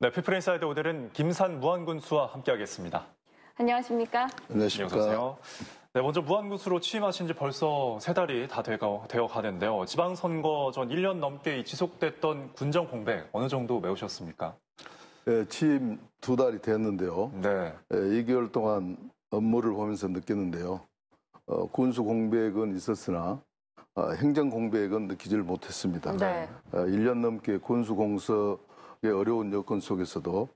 네, 피프린사이드 오늘은 김산 무한군수와 함께하겠습니다. 안녕하십니까? 안녕하십니까? 네, 먼저 무한군수로 취임하신 지 벌써 세 달이 다 되어, 되어 가는데요. 지방선거 전 1년 넘게 지속됐던 군정 공백 어느 정도 메우셨습니까? 네, 취임 두 달이 됐는데요. 네. 네 예, 2개월 동안 업무를 보면서 느꼈는데요. 어, 군수 공백은 있었으나 어, 행정 공백은 느끼질 못했습니다. 네. 어, 예, 1년 넘게 군수 공서 이 어려운 여건 속에서도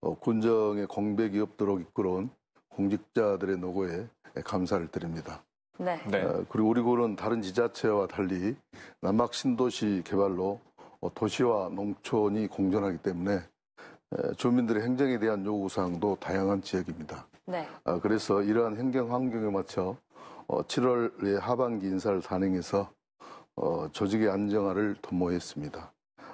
어, 군정의 공백이 없도록 이끌어온 공직자들의 노고에 감사를 드립니다. 네. 네. 어, 그리고 우리 군은 다른 지자체와 달리 남막 신도시 개발로 어, 도시와 농촌이 공존하기 때문에 주민들의 행정에 대한 요구사항도 다양한 지역입니다. 네. 아, 그래서 이러한 행정 환경에 맞춰 7월의 하반기 인사를 단행해서 조직의 안정화를 도모했습니다.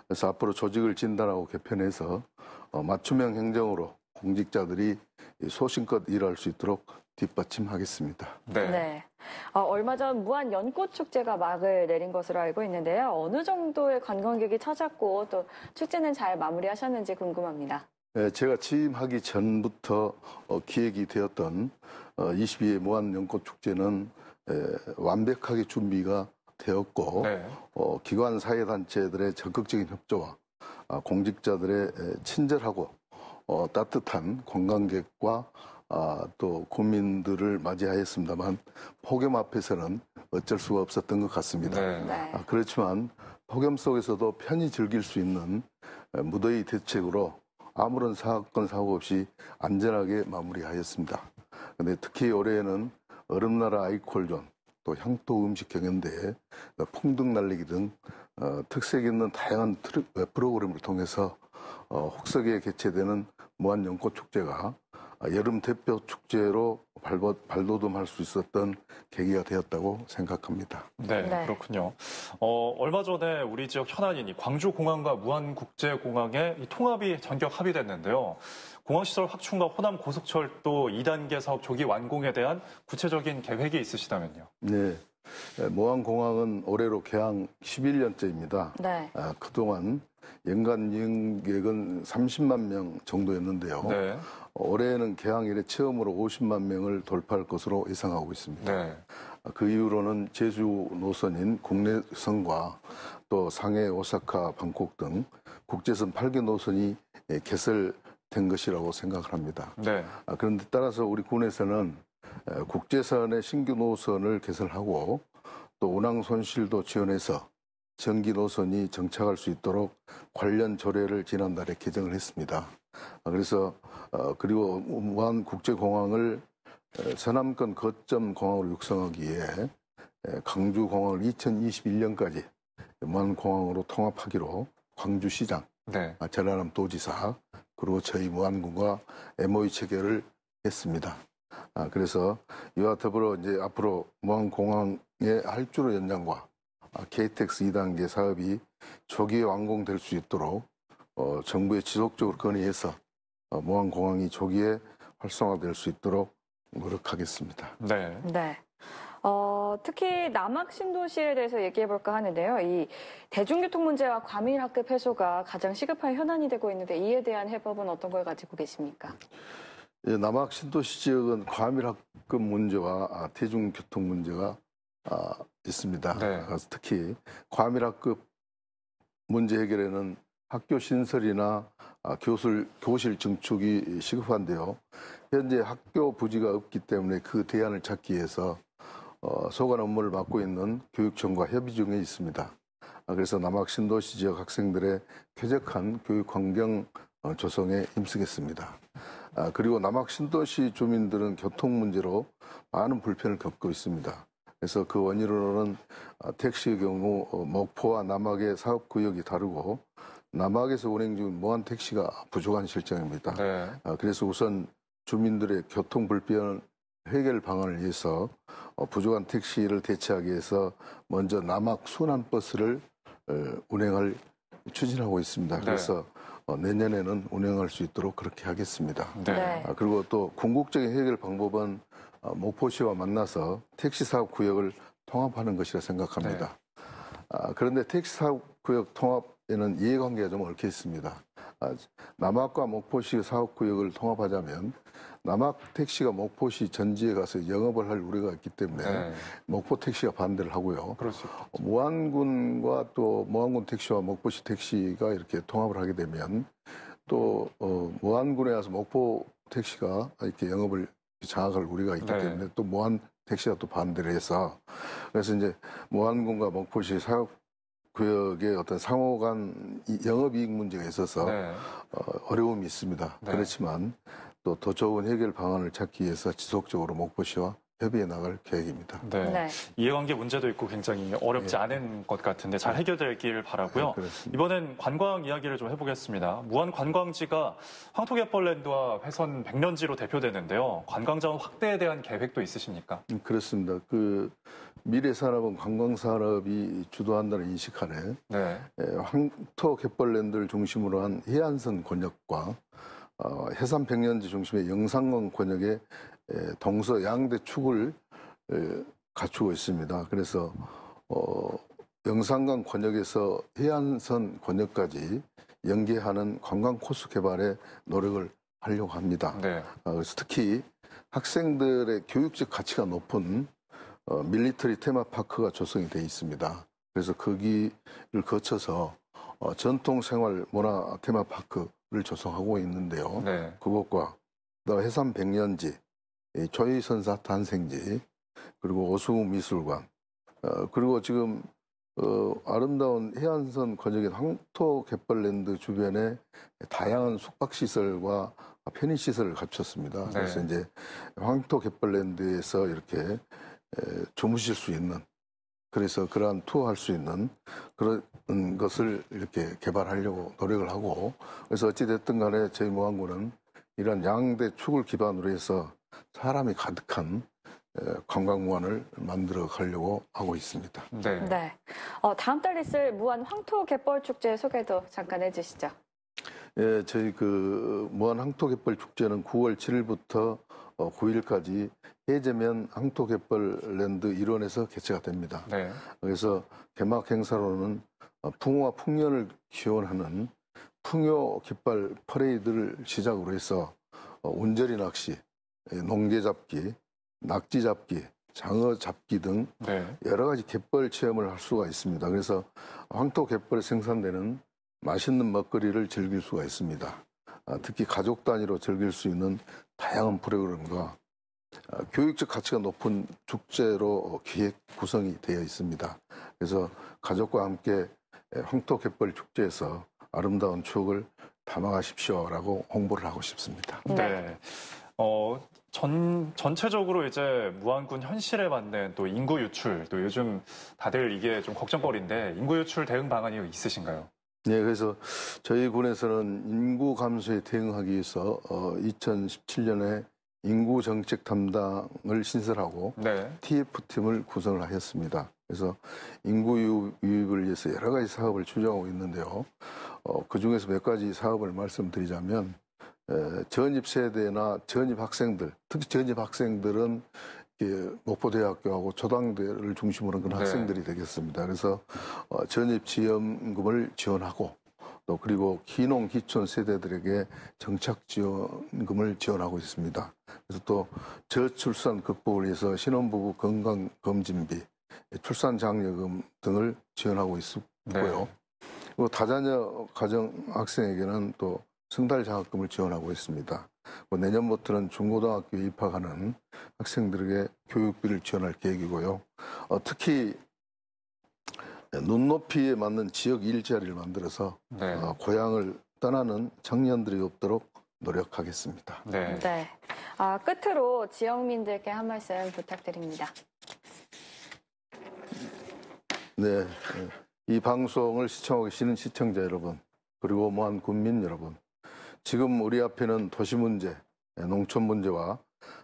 그래서 앞으로 조직을 진단하고 개편해서 어, 맞춤형 행정으로 공직자들이 소신껏 일할 수 있도록 뒷받침하겠습니다. 네. 네. 어, 얼마 전 무한 연꽃 축제가 막을 내린 것으로 알고 있는데요. 어느 정도의 관광객이 찾았고 또 축제는 잘 마무리하셨는지 궁금합니다. 네, 제가 취임하기 전부터 어, 기획이 되었던 어, 22회 무한 연꽃 축제는 에, 완벽하게 준비가 되었고 네. 어, 기관 사회단체들의 적극적인 협조와 어, 공직자들의 친절하고 어, 따뜻한 관광객과 아, 또국민들을 맞이하였습니다만 폭염 앞에서는 어쩔 수가 없었던 것 같습니다. 네. 네. 아, 그렇지만 폭염 속에서도 편히 즐길 수 있는 무더위 대책으로 아무런 사건 사고 없이 안전하게 마무리하였습니다. 근데 특히 올해에는 얼음나라 아이콜존 또 향토 음식 경연대회, 풍등 날리기 등 어, 특색 있는 다양한 트리, 어, 프로그램을 통해서 어, 혹석에 개최되는 무한연꽃축제가 아, 여름 대표 축제로 발돋움할수 있었던 계기가 되었다고 생각합니다. 네, 네. 그렇군요. 어, 얼마 전에 우리 지역 현안인이 광주공항과 무안국제공항의 통합이 전격 합의됐는데요. 공항시설 확충과 호남 고속철도 2단계 사업 조기 완공에 대한 구체적인 계획이 있으시다면요. 네. 모항공항은 네, 올해로 개항 11년째입니다. 네. 아, 그동안 연간 이용객은 30만 명 정도였는데요. 네. 올해에는 개항일에 처음으로 50만 명을 돌파할 것으로 예상하고 있습니다. 네. 그 이후로는 제주 노선인 국내선과 또 상해, 오사카, 방콕 등 국제선 8개 노선이 개설된 것이라고 생각을 합니다. 네. 아, 그런데 따라서 우리 군에서는 국제선의 신규 노선을 개설하고 또 운항 손실도 지원해서 전기 노선이 정착할 수 있도록 관련 조례를 지난달에 개정을 했습니다. 아, 그래서 어, 그리고 우한 국제공항을 어, 서남권 거점 공항으로 육성하기에 광주 공항을 2021년까지 우한 공항으로 통합하기로 광주시장, 네. 아, 전라남 도지사 그리고 저희 무안군과 MOU e 체결을 했습니다. 아, 그래서 이와 더불어 이제 앞으로 무한공항의 할주로 연장과 KTX 아, 2단계 사업이 조기에 완공될 수 있도록 어, 정부에 지속적으로 건의해서 어, 무안공항이 조기에 활성화될 수 있도록 노력하겠습니다. 네. 네. 어, 특히 남학 신도시에 대해서 얘기해 볼까 하는데요. 이 대중교통 문제와 과밀학급 해소가 가장 시급한 현안이 되고 있는데 이에 대한 해법은 어떤 걸 가지고 계십니까? 예, 남학 신도시 지역은 과밀학급 문제와 아, 대중교통 문제가 아, 있습니다. 네. 그래서 특히 과밀학급 문제 해결에는 학교 신설이나 아, 교실, 교실 증축이 시급한데요. 현재 학교 부지가 없기 때문에 그 대안을 찾기 위해서 어, 소관 업무를 맡고 있는 교육청과 협의 중에 있습니다. 아, 그래서 남학 신도시 지역 학생들의 쾌적한 교육 환경 어, 조성에 힘쓰겠습니다. 아, 그리고 남학 신도시 주민들은 교통 문제로 많은 불편을 겪고 있습니다. 그래서 그 원인으로는 아, 택시의 경우 어, 목포와 남학의 사업 구역이 다르고 남학에서 운행 중 무한 택시가 부족한 실정입니다. 네. 아, 그래서 우선 주민들의 교통 불편 해결 방안을 위해서 어, 부족한 택시를 대체하기 위해서 먼저 남학 순환 버스를 어, 운행을 추진하고 있습니다. 네. 그래서 네. 내년에는 운행할 수 있도록 그렇게 하겠습니다. 네. 네. 아, 그리고 또 궁극적인 해결 방법은 어, 목포시와 만나서 택시 사업 구역을 통합하는 것이라 생각합니다. 네. 아, 그런데 택시 사업 구역 통합에는 이해관계가 좀 얽혀 있습니다. 아, 남학과 목포시 사업 구역을 통합하자면 남학 택시가 목포시 전지에 가서 영업을 할 우려가 있기 때문에 네. 목포 택시가 반대를 하고요. 무안군과 또 무안군 택시와 목포시 택시가 이렇게 통합을 하게 되면 또 어, 무안군에 와서 목포 택시가 이렇게 영업을 장악을 우리가 있기 네. 때문에 또무한 택시가 또 반대를 해서 그래서 이제 무한군과 목포시 사역 구역의 어떤 상호간 영업이익 문제가 있어서 네. 어, 려움이 있습니다. 네. 그렇지만 또 더 좋은 해결 방안을 찾기 위해서 지속적으로 목포시와 협의해 나갈 계획입니다. 네. 네. 이해관계 문제도 있고 굉장히 어렵지 네. 않은 것 같은데 잘 해결되길 바라고요. 네, 이번엔 관광 이야기를 좀 해보겠습니다. 무한 관광지가 황토갯벌랜드와 회선 백년지로 대표되는데요. 관광 자원 확대에 대한 계획도 있으십니까? 음, 그렇습니다. 그 미래 산업은 관광 산업이 주도한다는 인식 하에 네. 예, 황토갯벌랜드를 중심으로 한 해안선 권역과 어, 해산 백년지 중심의 영산권 권역의 예, 동서 양대 축을 예, 갖추고 있습니다. 그래서 어, 영산강 권역에서 해안선 권역까지 연계하는 관광 코스 개발에 노력을 하려고 합니다. 네. 아, 그래서 특히 학생들의 교육적 가치가 높은 어, 밀리터리 테마파크가 조성이 되어 있습니다. 그래서 거기를 거쳐서 어, 전통 생활 문화 테마파크를 조성하고 있는데요. 네. 그것과 해산 백년지 예, 조의선사 탄생지 그리고 오수미술관 어, 그리고 지금 어, 아름다운 해안선 건역인 황토 갯벌랜드 주변에 다양한 숙박시설과 편의시설을 갖췄습니다. 네. 그래서 이제 황토 갯벌랜드에서 이렇게 에, 주무실 수 있는 그래서 그러한 투어할 수 있는 그런 것을 이렇게 개발하려고 노력을 하고 그래서 어찌됐든 간에 저희 모항군은 이런 양대 축을 기반으로 해서 사람이 가득한 관광 무안을 만들어 가려고 하고 있습니다. 네. 네. 어, 다음 달 있을 무안 황토 갯벌 축제 소개도 잠깐 해주시죠. 예, 저희 그 무안 황토 갯벌 축제는 9월 7일부터 9일까지 어, 해제면 황토 갯벌 랜드 일원에서 개최가 됩니다. 네. 그래서 개막 행사로는 어, 풍요와 풍년을 기원하는 풍요 깃발 퍼레이드를 시작으로 해서 온절히 어, 낚시, 예, 농개 잡기, 낙지 잡기, 장어 잡기 등 네. 여러 가지 갯벌 체험을 할 수가 있습니다. 그래서 황토 갯벌에 생산되는 맛있는 먹거리를 즐길 수가 있습니다. 아, 특히 가족 단위로 즐길 수 있는 다양한 프로그램과 아, 교육적 가치가 높은 축제로 기획 구성이 되어 있습니다. 그래서 가족과 함께 예, 황토 갯벌 축제에서 아름다운 추억을 담아가십시오라고 홍보를 하고 싶습니다. 네. 어, 전, 전체적으로 이제 무안군 현실에 맞는 또 인구 유출, 또 요즘 다들 이게 좀 걱정거리인데 인구 유출 대응 방안이 있으신가요? 네, 그래서 저희 군에서는 인구 감소에 대응하기 위해서 어, 2017년에 인구 정책 담당을 신설하고 네. TF팀을 구성을 하였습니다. 그래서 인구 유입을 위해서 여러 가지 사업을 추진하고 있는데요. 어, 그 중에서 몇 가지 사업을 말씀드리자면 전입 세대나 전입 학생들, 특히 전입 학생들은 목포대학교하고 초당대를 중심으로 그런 네. 학생들이 되겠습니다. 그래서 어, 전입 지원금을 지원하고 또 그리고 기농 기촌 세대들에게 정착 지원금을 지원하고 있습니다. 그래서 또 저출산 극복을 위해서 신혼부부 건강 검진비, 출산 장려금 등을 지원하고 있고요. 네. 그리고 다자녀 가정 학생에게는 또 승달 장학금을 지원하고 있습니다. 뭐 내년부터는 중고등학교에 입학하는 학생들에게 교육비를 지원할 계획이고요. 어, 특히 눈높이에 맞는 지역 일자리를 만들어서 네. 어, 고향을 떠나는 청년들이 없도록 노력하겠습니다. 네. 네. 아, 끝으로 지역민들께 한 말씀 부탁드립니다. 네. 이 방송을 시청하고 계시는 시청자 여러분, 그리고 모한 국민 여러분, 지금 우리 앞에는 도시 문제, 농촌 문제와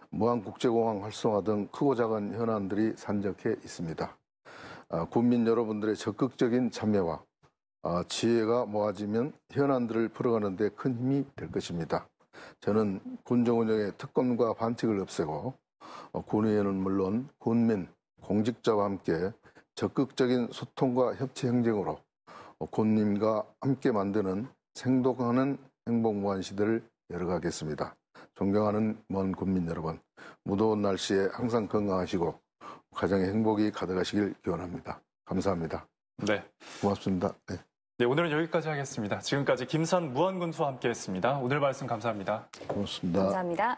무한국제공항 활성화 등 크고 작은 현안들이 산적해 있습니다. 아, 국민 여러분들의 적극적인 참여와 아, 지혜가 모아지면 현안들을 풀어가는 데 큰 힘이 될 것입니다. 저는 군정운영의 특검과 반칙을 없애고 어, 군의회는 물론 군민, 공직자와 함께 적극적인 소통과 협치 행정으로 어, 군민과 함께 만드는 생동하는 행복무한시대를 열어가겠습니다. 존경하는 먼 국민 여러분, 무더운 날씨에 항상 건강하시고 가정의 행복이 가득하시길 기원합니다. 감사합니다. 네. 고맙습니다. 네. 네, 오늘은 여기까지 하겠습니다. 지금까지 김산 무한군수와 함께했습니다. 오늘 말씀 감사합니다. 고맙습니다. 감사합니다.